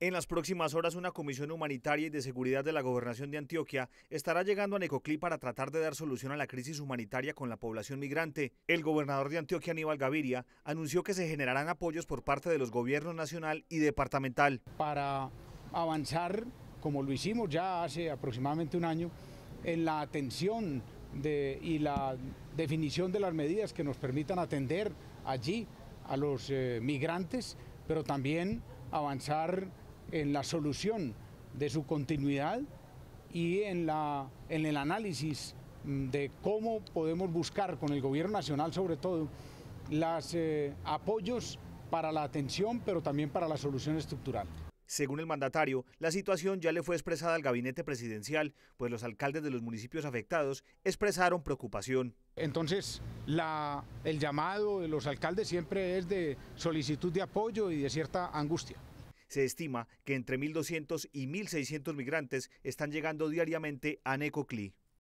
En las próximas horas, una comisión humanitaria y de seguridad de la gobernación de Antioquia estará llegando a Necoclí para tratar de dar solución a la crisis humanitaria con la población migrante. El gobernador de Antioquia, Aníbal Gaviria, anunció que se generarán apoyos por parte de los gobiernos nacional y departamental. Para avanzar, como lo hicimos ya hace aproximadamente un año, en la atención y la definición de las medidas que nos permitan atender allí a los eh, migrantes, pero también avanzar en la solución de su continuidad y en, la, en el análisis mm, de cómo podemos buscar con el gobierno nacional sobre todo los eh, apoyos para la atención, pero también para la solución estructural. Según el mandatario, la situación ya le fue expresada al gabinete presidencial, pues los alcaldes de los municipios afectados expresaron preocupación. Entonces, el llamado de los alcaldes siempre es de solicitud de apoyo y de cierta angustia. Se estima que entre 1.200 y 1.600 migrantes están llegando diariamente a Necoclí.